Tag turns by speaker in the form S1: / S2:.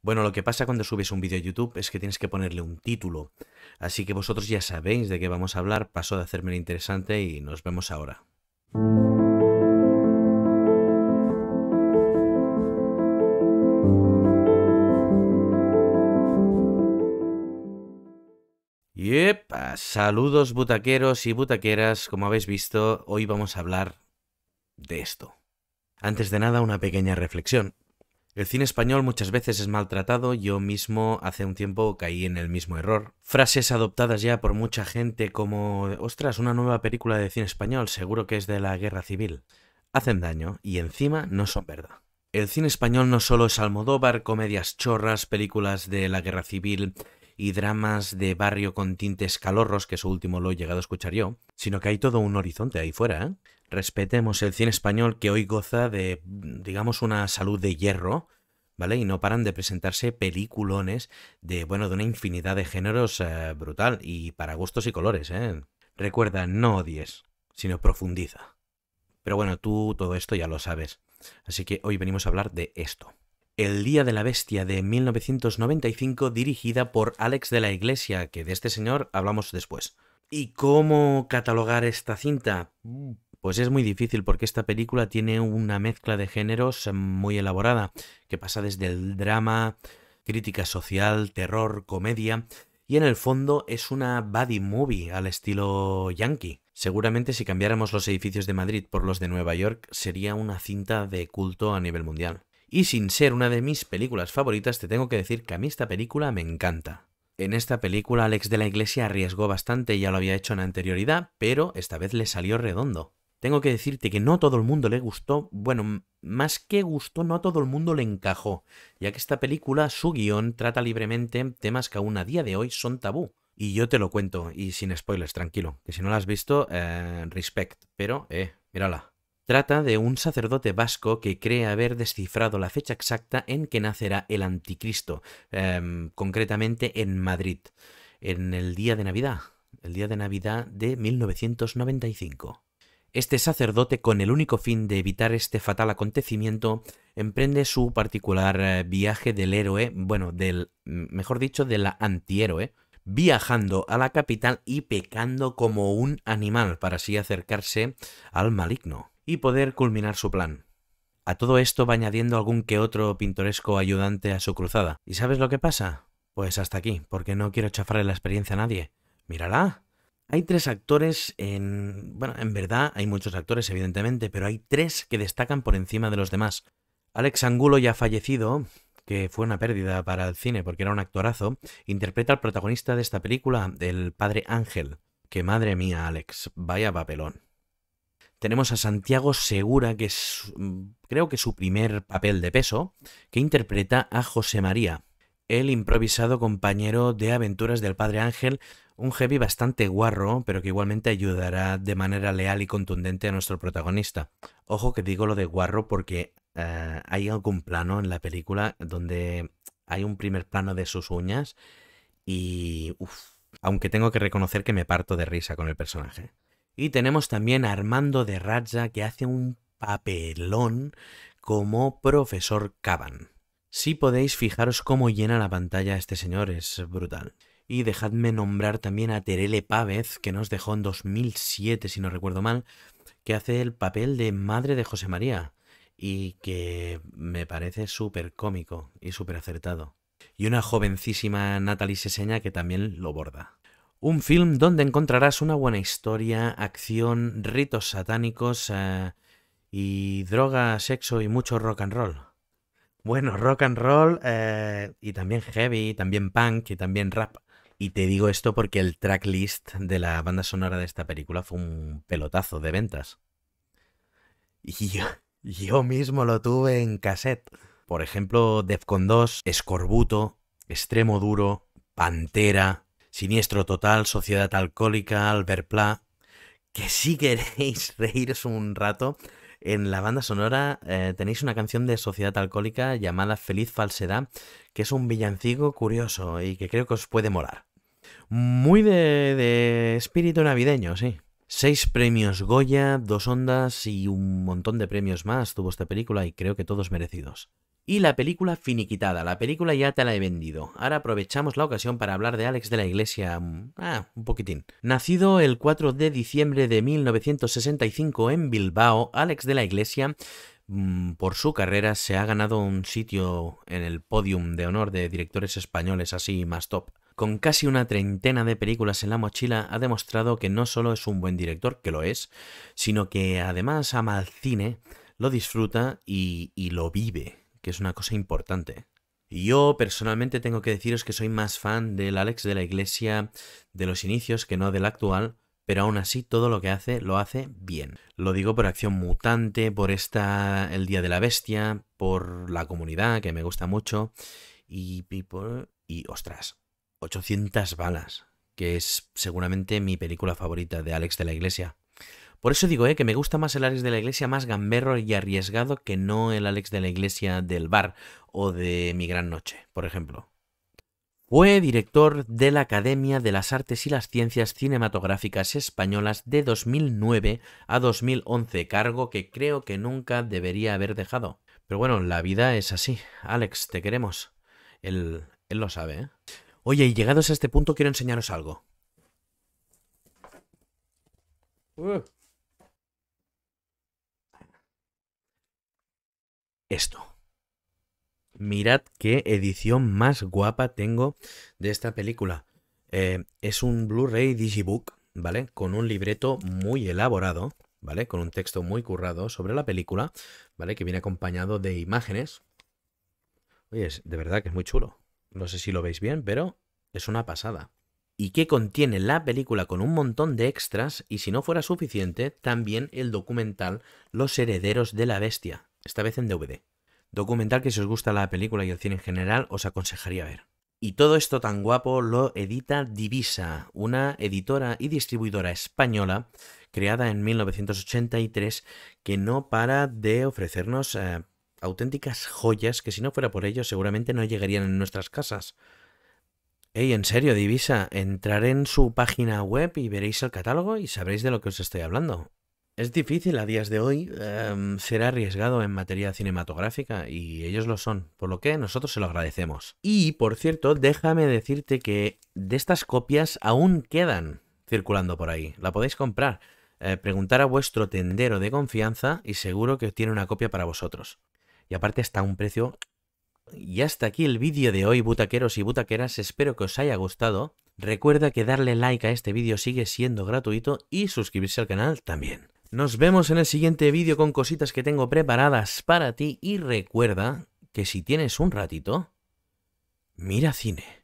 S1: Bueno, lo que pasa cuando subes un vídeo a YouTube es que tienes que ponerle un título. Así que vosotros ya sabéis de qué vamos a hablar. Paso de hacerme interesante y nos vemos ahora. Yep, saludos butaqueros y butaqueras. Como habéis visto, hoy vamos a hablar de esto. Antes de nada, una pequeña reflexión. El cine español muchas veces es maltratado, yo mismo hace un tiempo caí en el mismo error. Frases adoptadas ya por mucha gente como, ostras, una nueva película de cine español, seguro que es de la guerra civil. Hacen daño y encima no son verdad. El cine español no solo es Almodóvar, comedias chorras, películas de la guerra civil, y dramas de barrio con tintes calorros, que eso último lo he llegado a escuchar yo, sino que hay todo un horizonte ahí fuera. ¿eh? Respetemos el cine español que hoy goza de, digamos, una salud de hierro, ¿vale? Y no paran de presentarse peliculones de, bueno, de una infinidad de géneros eh, brutal y para gustos y colores, ¿eh? Recuerda, no odies, sino profundiza. Pero bueno, tú todo esto ya lo sabes. Así que hoy venimos a hablar de esto. El Día de la Bestia de 1995 dirigida por Alex de la Iglesia, que de este señor hablamos después. ¿Y cómo catalogar esta cinta? Mm, pues es muy difícil porque esta película tiene una mezcla de géneros muy elaborada, que pasa desde el drama, crítica social, terror, comedia, y en el fondo es una buddy movie al estilo yankee. Seguramente si cambiáramos los edificios de Madrid por los de Nueva York sería una cinta de culto a nivel mundial. Y sin ser una de mis películas favoritas, te tengo que decir que a mí esta película me encanta. En esta película Alex de la Iglesia arriesgó bastante, ya lo había hecho en anterioridad, pero esta vez le salió redondo. Tengo que decirte que no todo el mundo le gustó, bueno, más que gustó, no a todo el mundo le encajó, ya que esta película, su guión, trata libremente temas que aún a día de hoy son tabú. Y yo te lo cuento, y sin spoilers, tranquilo, que si no la has visto, eh, respect, pero, eh, mírala. Trata de un sacerdote vasco que cree haber descifrado la fecha exacta en que nacerá el anticristo, em, concretamente en Madrid, en el día de Navidad, el día de Navidad de 1995. Este sacerdote, con el único fin de evitar este fatal acontecimiento, emprende su particular eh, viaje del héroe, bueno, del, mejor dicho, de la antihéroe, viajando a la capital y pecando como un animal para así acercarse al maligno y poder culminar su plan. A todo esto va añadiendo algún que otro pintoresco ayudante a su cruzada. ¿Y sabes lo que pasa? Pues hasta aquí, porque no quiero chafarle la experiencia a nadie. Mírala. Hay tres actores en... Bueno, en verdad hay muchos actores, evidentemente, pero hay tres que destacan por encima de los demás. Alex Angulo ya fallecido, que fue una pérdida para el cine porque era un actorazo, interpreta al protagonista de esta película, el padre Ángel. Que madre mía, Alex, vaya papelón tenemos a Santiago Segura, que es mm, creo que su primer papel de peso, que interpreta a José María, el improvisado compañero de aventuras del Padre Ángel, un heavy bastante guarro, pero que igualmente ayudará de manera leal y contundente a nuestro protagonista. Ojo que digo lo de guarro porque eh, hay algún plano en la película donde hay un primer plano de sus uñas y... aunque tengo que reconocer que me parto de risa con el personaje. Y tenemos también a Armando de Raja que hace un papelón como profesor Caban. Si podéis fijaros cómo llena la pantalla este señor, es brutal. Y dejadme nombrar también a Terele Pávez, que nos dejó en 2007, si no recuerdo mal, que hace el papel de madre de José María y que me parece súper cómico y súper acertado. Y una jovencísima Natalie Seseña que también lo borda. Un film donde encontrarás una buena historia, acción, ritos satánicos eh, y droga, sexo y mucho rock and roll. Bueno, rock and roll eh, y también heavy, también punk y también rap. Y te digo esto porque el tracklist de la banda sonora de esta película fue un pelotazo de ventas. Y yo, yo mismo lo tuve en cassette. Por ejemplo, Defcon 2, Escorbuto, Extremo Duro, Pantera, Siniestro Total, Sociedad Alcohólica, Albert Pla, que si queréis reíros un rato, en la banda sonora eh, tenéis una canción de Sociedad Alcohólica llamada Feliz Falsedad, que es un villancico curioso y que creo que os puede molar. Muy de, de espíritu navideño, sí. Seis premios Goya, dos ondas y un montón de premios más tuvo esta película y creo que todos merecidos y la película finiquitada. La película ya te la he vendido. Ahora aprovechamos la ocasión para hablar de Alex de la Iglesia. Mm, ah, un poquitín. Nacido el 4 de diciembre de 1965 en Bilbao, Alex de la Iglesia mm, por su carrera se ha ganado un sitio en el podium de honor de directores españoles así más top. Con casi una treintena de películas en la mochila ha demostrado que no solo es un buen director, que lo es, sino que además ama el cine, lo disfruta y lo vive es una cosa importante. Yo personalmente tengo que deciros que soy más fan del Alex de la iglesia de los inicios que no del actual, pero aún así todo lo que hace lo hace bien. Lo digo por acción mutante, por esta el Día de la Bestia, por la comunidad que me gusta mucho y, people y ostras, 800 balas, que es seguramente mi película favorita de Alex de la Iglesia. Por eso digo eh, que me gusta más el Alex de la iglesia más gamberro y arriesgado que no el Alex de la iglesia del bar o de Mi Gran Noche, por ejemplo. Fue director de la Academia de las Artes y las Ciencias Cinematográficas Españolas de 2009 a 2011, cargo que creo que nunca debería haber dejado. Pero bueno, la vida es así. Alex, te queremos. Él, él lo sabe, ¿eh? Oye, y llegados a este punto quiero enseñaros algo. Uh. esto. Mirad qué edición más guapa tengo de esta película. Eh, es un Blu-ray Digibook, ¿vale? Con un libreto muy elaborado, ¿vale? Con un texto muy currado sobre la película, ¿vale? Que viene acompañado de imágenes. Oye, de verdad que es muy chulo. No sé si lo veis bien, pero es una pasada. Y que contiene la película con un montón de extras y si no fuera suficiente, también el documental Los herederos de la bestia, esta vez en DVD. Documental que si os gusta la película y el cine en general os aconsejaría ver. Y todo esto tan guapo lo edita Divisa, una editora y distribuidora española creada en 1983 que no para de ofrecernos eh, auténticas joyas que si no fuera por ello seguramente no llegarían en nuestras casas. Ey, en serio, Divisa, entraré en su página web y veréis el catálogo y sabréis de lo que os estoy hablando. Es difícil a días de hoy será em, ser arriesgado en materia cinematográfica y ellos lo son, por lo que nosotros se lo agradecemos. Y por cierto, déjame decirte que de estas copias aún quedan circulando por ahí, la podéis comprar. Eh, preguntar a vuestro tendero de confianza y seguro que tiene una copia para vosotros. Y aparte está un precio... Y hasta aquí el vídeo de hoy, butaqueros y butaqueras, espero que os haya gustado. Recuerda que darle like a este vídeo sigue siendo gratuito y suscribirse al canal también. Nos vemos en el siguiente vídeo con cositas que tengo preparadas para ti y recuerda que si tienes un ratito, mira cine.